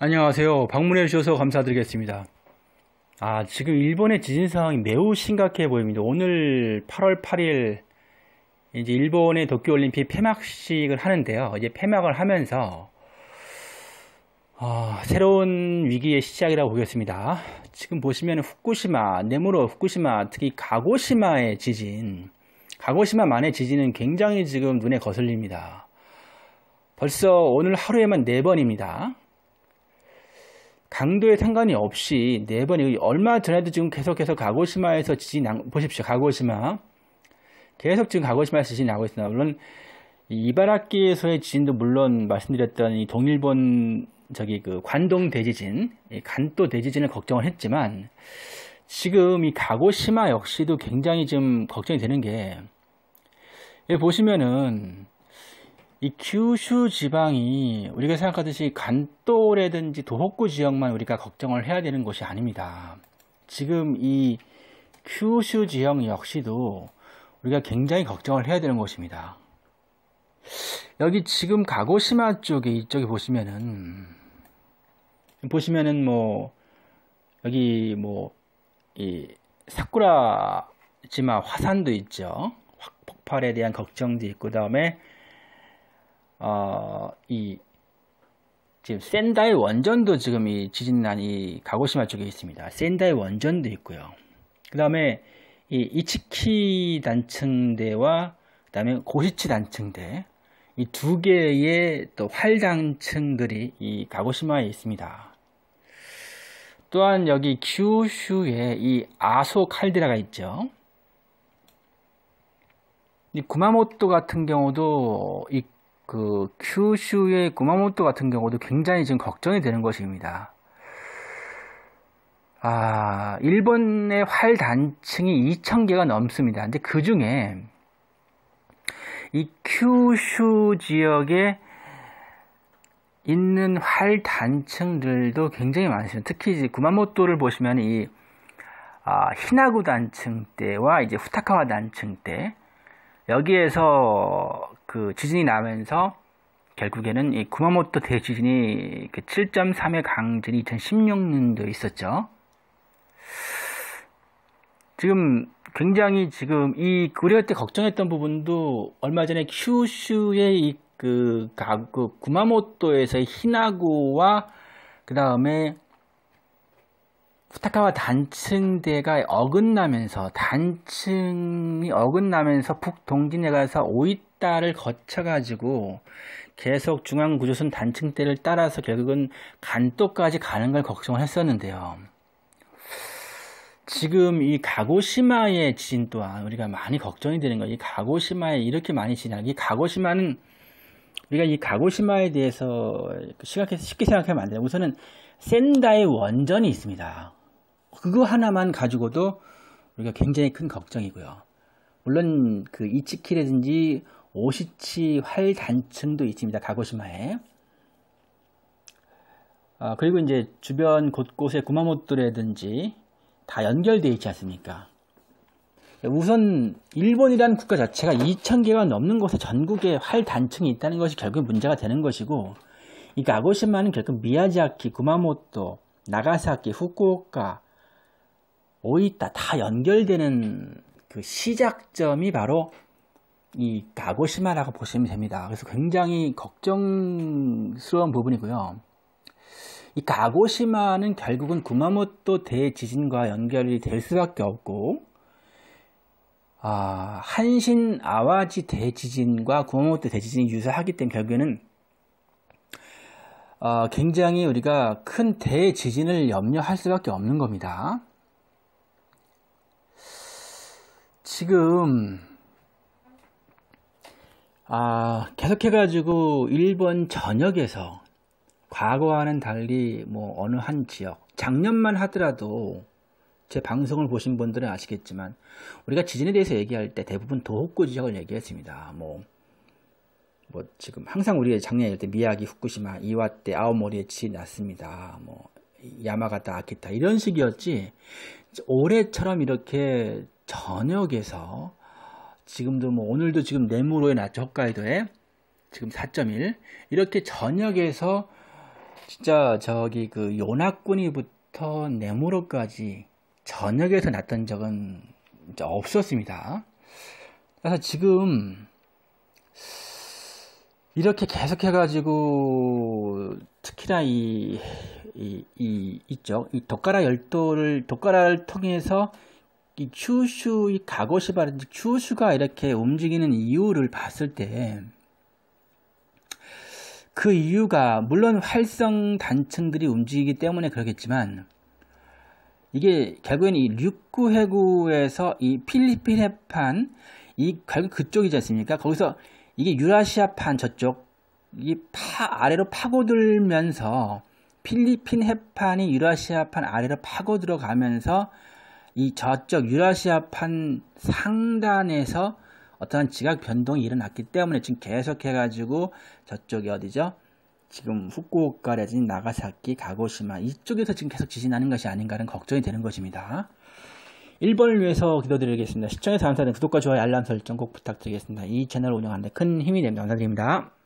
안녕하세요. 방문해 주셔서 감사드리겠습니다. 아, 지금 일본의 지진 상황이 매우 심각해 보입니다. 오늘 8월 8일 이제 일본의 도쿄 올림픽 폐막식을 하는데요. 이제 폐막을 하면서 어, 새로운 위기의 시작이라고 보겠습니다. 지금 보시면 후쿠시마, 네모로 후쿠시마, 특히 가고시마의 지진, 가고시마만의 지진은 굉장히 지금 눈에 거슬립니다. 벌써 오늘 하루에만 4번입니다. 강도에 상관이 없이 네번 이 얼마 전에도 지금 계속해서 가고시마에서 지진 난, 보십시오. 가고시마 계속 지금 가고시마에서 지진 나고 있습니다. 물론 이바라키에서의 지진도 물론 말씀드렸던 이 동일본 저기 그 관동 대지진, 간도 대지진을 걱정을 했지만 지금 이 가고시마 역시도 굉장히 좀 걱정이 되는 게 보시면은 이 규슈 지방이 우리가 생각하듯이 간또라든지 도호쿠 지역만 우리가 걱정을 해야 되는 것이 아닙니다. 지금 이 규슈 지역 역시도 우리가 굉장히 걱정을 해야 되는 것입니다. 여기 지금 가고시마 쪽에 이쪽에 보시면은 보시면은 뭐 여기 뭐 이 사쿠라지마 화산도 있죠. 확폭발에 대한 걱정도 있고 그다음에 어, 이 지금 센다이 원전도 지금 이 지진난 이 가고시마 쪽에 있습니다. 센다이 원전도 있고요. 그 다음에 이 이치키 단층대와 그다음에 고시치 단층대 이 두 개의 또 활단층들이 이 가고시마에 있습니다. 또한 여기 규슈에 이 아소 칼데라가 있죠. 이 구마모토 같은 경우도 이그 큐슈의 구마모토 같은 경우도 굉장히 지금 걱정이 되는 것입니다. 아, 일본의 활 단층이 2,000개가 넘습니다. 근데 그 중에 이 큐슈 지역에 있는 활 단층들도 굉장히 많습니다. 특히 이제 구마모토를 보시면 이 아, 히나구 단층 대와 이제 후타카와 단층 대 여기에서 그 지진이 나면서 결국에는 이 구마모토 대지진이 그 7.3의 강진이 2016년도에 있었죠. 지금 굉장히 지금 이 우리가 때 걱정했던 부분도 얼마 전에 큐슈의 이그 그 구마모토에서의 히나고와 그 다음에 후타카와 단층대가 어긋나면서 단층이 어긋나면서 북동진에 가서 오이 달을 거쳐가지고 계속 중앙구조선 단층대를 따라서 결국은 간도까지 가는 걸 걱정을 했었는데요. 지금 이 가고시마의 지진 또한 우리가 많이 걱정이 되는 거예요. 이 가고시마에 이렇게 많이 지나기 가고시마는 우리가 이 가고시마에 대해서 시각해서 쉽게 생각하면 안 돼요. 우선은 센다의 원전이 있습니다. 그거 하나만 가지고도 우리가 굉장히 큰 걱정이고요. 물론 그 이치키라든지 오시치 활단층도 있습니다. 가고시마에. 아, 그리고 이제 주변 곳곳에 구마모토라든지 다 연결되어 있지 않습니까? 우선 일본이라는 국가 자체가 2,000개가 넘는 곳에 전국에 활단층이 있다는 것이 결국 문제가 되는 것이고 이 가고시마는 결국 미야자키, 구마모토, 나가사키, 후쿠오카, 오이타 다 연결되는 그 시작점이 바로 이 나고시마라고 보시면 됩니다. 그래서 굉장히 걱정스러운 부분이고요. 이 가고시마는 결국은 구마모토 대지진과 연결이 될 수밖에 없고 아, 한신 아와지 대지진과 구마모토 대지진이 유사하기 때문에 결국에는 아, 굉장히 우리가 큰 대지진을 염려할 수밖에 없는 겁니다. 지금 아, 계속해가지고 일본 전역에서 과거와는 달리 뭐 어느 한 지역, 작년만 하더라도 제 방송을 보신 분들은 아시겠지만 우리가 지진에 대해서 얘기할 때 대부분 도호쿠 지역을 얘기했습니다. 뭐, 뭐 지금 항상 우리의 작년에 때 미야기, 후쿠시마, 이와테, 아오모리에 지진 났습니다. 뭐 야마가타, 아키타 이런 식이었지 올해처럼 이렇게 전역에서 지금도 뭐 오늘도 지금 네무로에 났죠 홋카이도에 지금 4.1 이렇게 저녁에서 진짜 저기 그 요나군이부터 네무로까지 저녁에서 났던 적은 이제 없었습니다. 그래서 지금 이렇게 계속 해가지고 특히나 이, 이, 이 이쪽 이 독가라 열도를 독가라를 통해서 이 큐슈의 가고시바라든지 큐슈가 이렇게 움직이는 이유를 봤을 때 그 이유가 물론 활성 단층들이 움직이기 때문에 그러겠지만 이게 결국엔 이 류쿠 해구에서 이 필리핀 해판 이 결국 그쪽이지 않습니까? 거기서 이게 유라시아판 저쪽 이 파 아래로 파고들면서 필리핀 해판이 유라시아판 아래로 파고들어가면서 이 저쪽 유라시아판 상단에서 어떠한 지각 변동이 일어났기 때문에 지금 계속해가지고 저쪽이 어디죠? 지금 후쿠오카 레진 나가사키 가고시마 이쪽에서 지금 계속 지진 나는 것이 아닌가는 걱정이 되는 것입니다. 1번을 위해서 기도드리겠습니다. 시청해서 감사드립니다. 구독과 좋아요 알람 설정 꼭 부탁드리겠습니다. 이 채널 운영하는데 큰 힘이 됩니다. 감사드립니다.